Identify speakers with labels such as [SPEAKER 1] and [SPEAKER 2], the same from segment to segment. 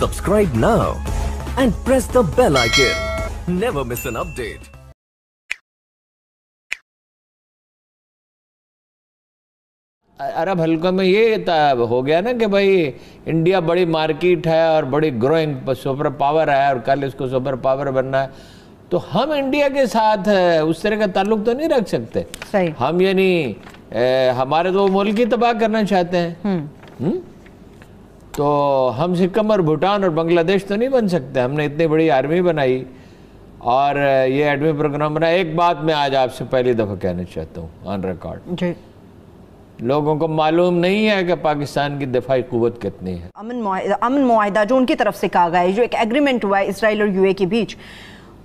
[SPEAKER 1] Subscribe now and press the bell icon. Never miss an update. अरब हल्कों में ये हो गया ना कि भाई इंडिया बड़ी मार्केट है और बड़ी ग्रोइंग सुपर पावर है और कल इसको सुपर पावर बनना है तो हम इंडिया के साथ उस तरह का ताल्लुक तो नहीं रख सकते सही। हम यानी हमारे तो मुल्क ही तबाह करना चाहते हैं हुँ। हम्म। हुँ? हम्म? तो हम सिक्कम और भूटान और बांग्लादेश तो नहीं बन सकते हमने इतनी बड़ी आर्मी बनाई और ये एडमी प्रोग्राम बना एक बात मैं आज आपसे पहली दफ़ा कहना चाहता हूँ ऑन रिकॉर्ड लोगों को मालूम नहीं है कि पाकिस्तान की दफाई कुत कितनी है अमन मुआदा, अमन माहिदा जो उनकी तरफ से कहा गया है जो एक एग्रीमेंट हुआ है इसराइल और यूए के बीच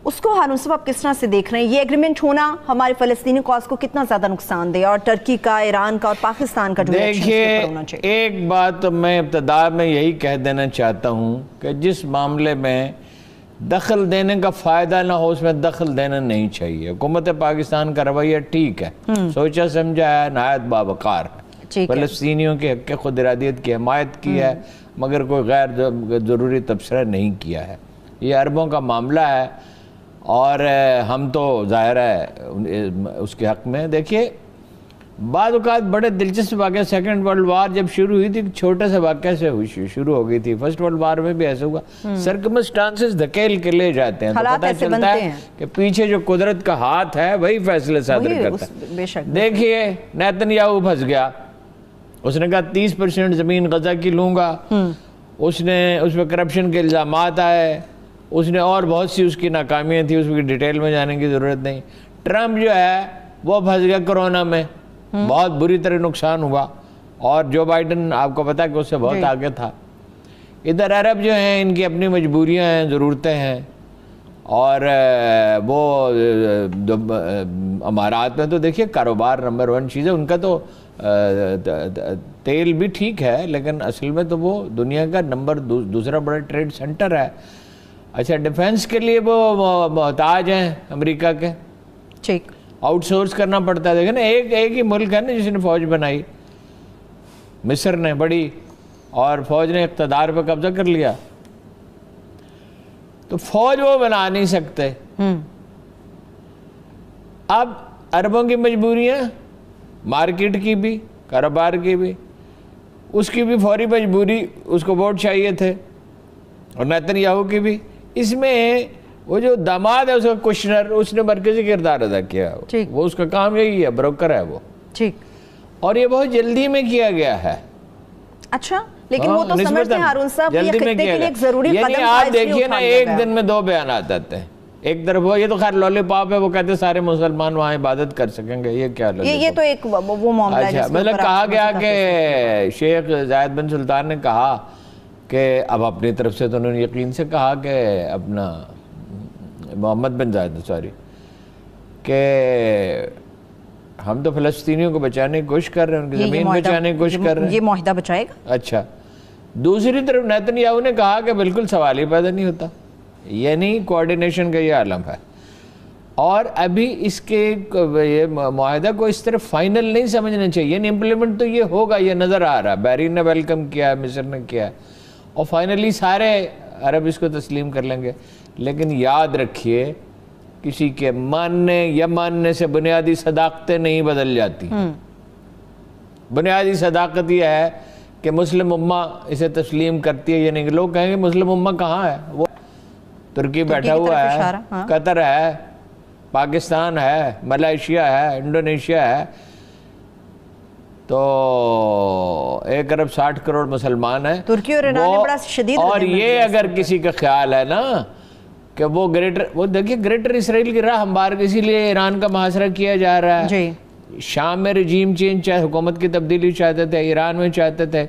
[SPEAKER 1] उसको सब आप किस तरह से देख रहे हैं ये एग्रीमेंट होना हमारे फलस्तनी कॉज को कितना ज़्यादा नुकसान दे और टर्की का ईरान का और पाकिस्तान का देखिए एक बात तो मैं इब्तदा में यही कह देना चाहता हूँ कि जिस मामले में दखल देने का फ़ायदा ना हो उसमें दखल देना नहीं चाहिए हुकूमत पाकिस्तान का रवैया ठीक है हम्म। सोचा समझा है नायत बाबकार फलस्तियों के हक खुद इरादियत की हमायत की है हम्म। मगर कोई गैर ज़रूरी तबसरा नहीं किया है ये अरबों का मामला है और हम तो ज़ाहिर है उसके हक़ में देखिए बाद बड़े दिलचस्प वाक्य सेकेंड वर्ल्ड वार जब शुरू हुई थी छोटे से वाक्य से शुरू हो गई थी फर्स्ट वर्ल्ड वार में भी ऐसे हुआ सर्कमस्टांसेस हम्म। धकेल के ले जाते हैं तो पता चलता है, है कि पीछे जो कुदरत का हाथ है वही फैसले सादर करता है देखिए नैतन याहू फंस गया उसने कहा तीस परसेंट ज़मीन गजा की लूंगा हम्म। उसने उसमें करप्शन के इल्ज़ाम आए उसने और बहुत सी उसकी नाकामियाँ थी उसकी डिटेल में जाने की ज़रूरत नहीं ट्रंप जो है वो फंस गया कोरोना में हम्म। बहुत बुरी तरह नुकसान हुआ और जो बाइडन आपको पता है कि उससे बहुत आगे था इधर अरब जो हैं इनकी अपनी मजबूरियां हैं ज़रूरतें हैं और वो अमारात में तो देखिए कारोबार नंबर वन चीज़ है उनका तो तेल भी ठीक है लेकिन असल में तो वो दुनिया का नंबर दूसरा बड़ा ट्रेड सेंटर है अच्छा डिफेंस के लिए वो मोहताज हैं अमेरिका के ठीक आउटसोर्स करना पड़ता है देखें ना एक एक ही मुल्क है ना जिसने फौज बनाई मिस्र ने बड़ी और फौज ने इकतदार पर कब्जा कर लिया तो फौज वो बना नहीं सकते हम्म। अब अरबों की मजबूरियां मार्केट की भी कारोबार की भी उसकी भी फौरी मजबूरी उसको वोट चाहिए थे और नैतन याहू की भी इसमें वो जो दामाद है उसका क्वेश्चनर उसने मरकजी किरदार अदा किया वो उसका काम यही है ब्रोकर है वो ठीक और ये बहुत जल्दी में किया गया है अच्छा लेकिन वो तो हाँ, समझते हैं हारून साहब जल्दी में किया के जरूरी कदम आप देखिए ना एक दिन में दो बयान आ जाते हैं एक तरफ वो ये तो खैर लॉली पाप है वो कहते सारे मुसलमान वहाँ इबादत कर सकेंगे ये क्या ये ये तो एक वो मामला अच्छा मतलब कहा गया कि शेख जायद बिन सुल्तान ने कहा कि अब अपनी तरफ से तो उन्होंने यकीन से कहा कि अपना मोहम्मद बिन जायद सॉरी कि हम तो फ़लस्तियों को बचाने की कोशिश कर रहे हैं उनकी ज़मीन बचाने की कोशिश कर रहे हैं ये बचाएगा अच्छा दूसरी तरफ नैतन याहू ने कहा कि बिल्कुल सवाल ही पैदा नहीं होता यानी कोऑर्डिनेशन का ये आलम है और अभी इसके ये माहिदा को इस तरह फाइनल नहीं समझना चाहिए यानी इम्प्लीमेंट तो ये होगा ये नज़र आ रहा है बैरी ने वेलकम किया है ने किया है और फाइनली सारे अरब इसको तस्लीम कर लेंगे लेकिन याद रखिए किसी के मानने या मानने से बुनियादी सदाकतें नहीं बदल जाती हम्म। बुनियादी सदाकत यह है कि मुस्लिम उम्मा इसे तस्लीम करती है या नहीं लोग कहेंगे मुस्लिम उम्मा कहाँ है वो तुर्की बैठा हुआ है हाँ। कतर है पाकिस्तान है मलेशिया है इंडोनेशिया है तो एक अरब साठ करोड़ मुसलमान है तुर्की और ईरान बड़ा शदीद और ये अगर किसी का ख्याल है ना कि वो ग्रेटर वो देखिए ग्रेटर इसराइल की राह हम बार इसीलिए ईरान का मुहासरा किया जा रहा है जी शाम में रजीम चेंज चाहे हुकूमत की तब्दीली चाहते थे ईरान में चाहते थे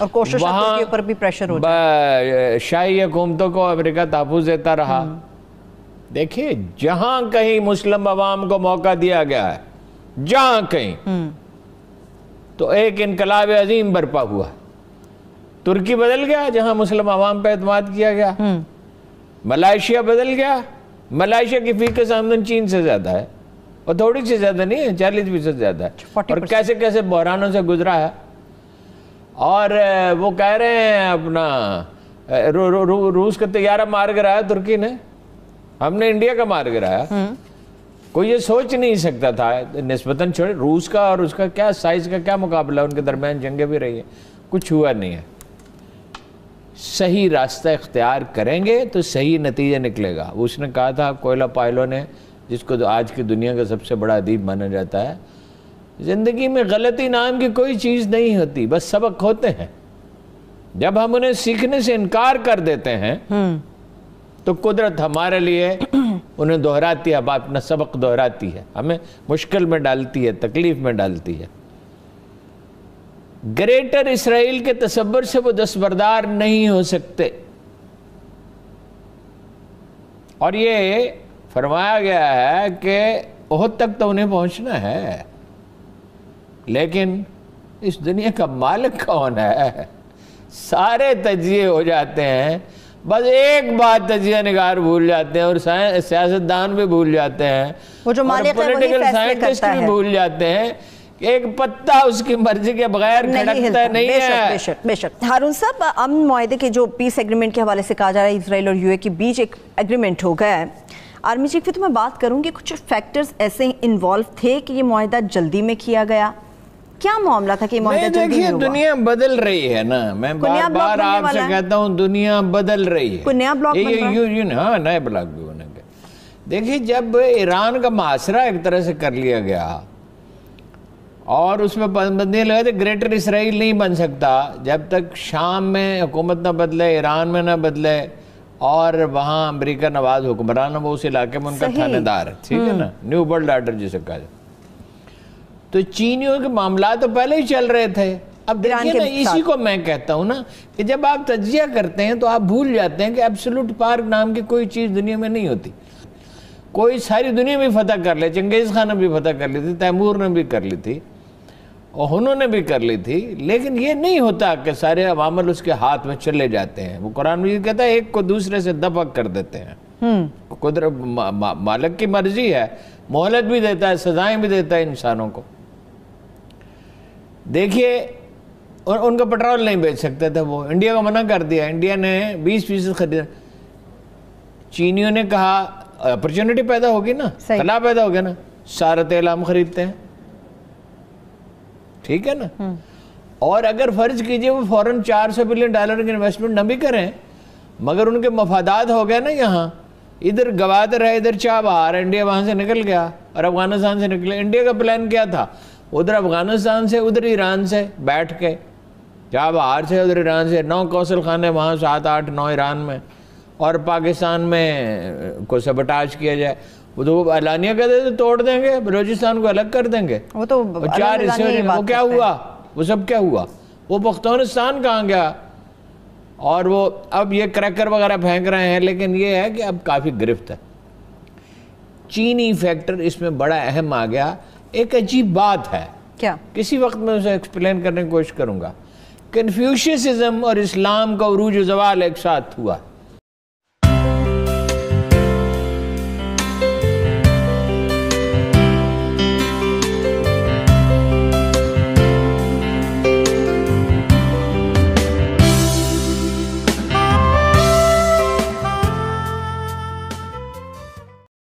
[SPEAKER 1] और कोशिश के ऊपर भी प्रेशर हो शाही हुकूमतों को अमेरिका तहफुज देता रहा हम्म। देखिए जहाँ कहीं मुस्लिम आवाम को मौका दिया गया है जहाँ कहीं हम्म। तो एक इनकलाब अजीम बरपा हुआ तुर्की बदल गया जहां मुस्लिम आवाम पर एतम किया गया हम्म। मलाइशिया बदल गया मलाइशिया की फीकस आमदन चीन से ज़्यादा है और थोड़ी सी ज़्यादा नहीं है चालीस फीसद ज़्यादा है अच्छा, और कैसे कैसे बहरानों से गुजरा है और वो कह रहे हैं अपना रू, रू, रू, रूस का तैयारा मार गिराया तुर्की ने हमने इंडिया का मार गिराया हम्म। कोई ये सोच नहीं सकता था नस्बता छोड़े रूस का और उसका क्या साइज़ का क्या मुकाबला उनके दरमियान जंगें भी रही है कुछ हुआ नहीं है सही रास्ता इख्तियार करेंगे तो सही नतीजा निकलेगा उसने कहा था कोयला पायलों ने जिसको तो आज की दुनिया का सबसे बड़ा अदीब माना जाता है ज़िंदगी में गलती नाम की कोई चीज़ नहीं होती बस सबक होते हैं जब हम उन्हें सीखने से इनकार कर देते हैं हम्म। तो कुदरत हमारे लिए उन्हें दोहराती है अब अपना सबक दोहराती है हमें मुश्किल में डालती है तकलीफ़ में डालती है ग्रेटर इसराइल के तस्वर से वो दस्तबरदार नहीं हो सकते और ये फरमाया गया है कि ओहद तक तो उन्हें पहुंचना है लेकिन इस दुनिया का मालिक कौन है सारे तजिए हो जाते हैं बस एक बात तजिया तो निगार भूल जाते हैं और सियासतदान भी भूल जाते हैं वो जो मालिक पॉलिटिकल साइंटिस्ट भी भूल जाते हैं एक पत्ता उसकी मर्जी के बगैर हारून साहब अमन माहे के जो पीस एग्रीमेंट के हवाले से कहा जा रहा है इसराइल और यूए के बीच एक एग्रीमेंट हो गया है आर्मी चीफ की तो मैं बात करूंगी कुछ फैक्टर्स ऐसे इन्वॉल्व थे कि ये माहा जल्दी में किया गया क्या मामला था कि देखिए दुनिया बदल रही है ना मैं बार बार आपसे कहता हूँ दुनिया बदल रही है नया ब्लॉक हाँ, ब्लॉक भी होने गए देखिए जब ईरान का मासरा एक तरह से कर लिया गया और उसमें पाबंदियाँ लगा थी ग्रेटर इसराइल नहीं बन सकता जब तक शाम में हुकूमत ना बदले ईरान में ना बदले और वहाँ अमरीका नवाज हुक्मरान वो उस इलाके में उनका थानेदार है ठीक है हम्म। ना न्यू वर्ल्ड आर्डर जिसे कहा जाए तो चीनियों के मामला तो पहले ही चल रहे थे अब देखिए ना इसी को मैं कहता हूँ ना कि जब आप तजिया करते हैं तो आप भूल जाते हैं कि एब्सोलूट पार्क नाम की कोई चीज़ दुनिया में नहीं होती कोई सारी दुनिया में फतह कर ले चंगेज़ खान ने भी फतह कर ली थी तैमूर ने भी कर ली थी और उन्होंने भी कर ली थी लेकिन ये नहीं होता कि सारे अवामल उसके हाथ में चले जाते हैं वो कुरान मजीद कहता है एक को दूसरे से दफक कर देते हैं हम्म। कुदरत मालक की मर्जी है मोहलत भी देता है सजाएं भी देता है इंसानों को देखिए और उनको पेट्रोल नहीं बेच सकते थे वो इंडिया को मना कर दिया इंडिया ने 20 फीसद खरीदा चीनियों ने कहा अपॉर्चुनिटी पैदा होगी ना तला पैदा हो गया ना सारा तेल हम खरीदते हैं ठीक है ना हम्म। और अगर फर्ज कीजिए वो फॉरन 400 बिलियन डॉलर की इन्वेस्टमेंट ना भी करें मगर उनके मफादात हो गए ना यहाँ इधर गवादर है इधर चाबहार इंडिया वहां से निकल गया और अफगानिस्तान से निकले इंडिया का प्लान क्या था उधर अफगानिस्तान से उधर ईरान से बैठ के जहाँ बाहर से उधर ईरान से नौ कौशल खान है वहाँ सात आठ नौ ईरान में और पाकिस्तान में को सबटाज किया जाए वो तो अलानिया कहते तो तोड़ देंगे बलोचिस्तान को अलग कर देंगे वो तो चार हिस्से वो क्या हुआ वो सब क्या हुआ वो पख्तानिस्तान कहाँ गया और वो अब ये क्रैकर वगैरह फेंक रहे हैं लेकिन ये है कि अब काफ़ी गिरफ्त है चीनी फैक्टर इसमें बड़ा अहम आ गया एक अजीब बात है क्या किसी वक्त मैं उसे एक्सप्लेन करने की कोशिश करूंगा कन्फ्यूशियज़म और इस्लाम का उरूज जवाल एक साथ हुआ है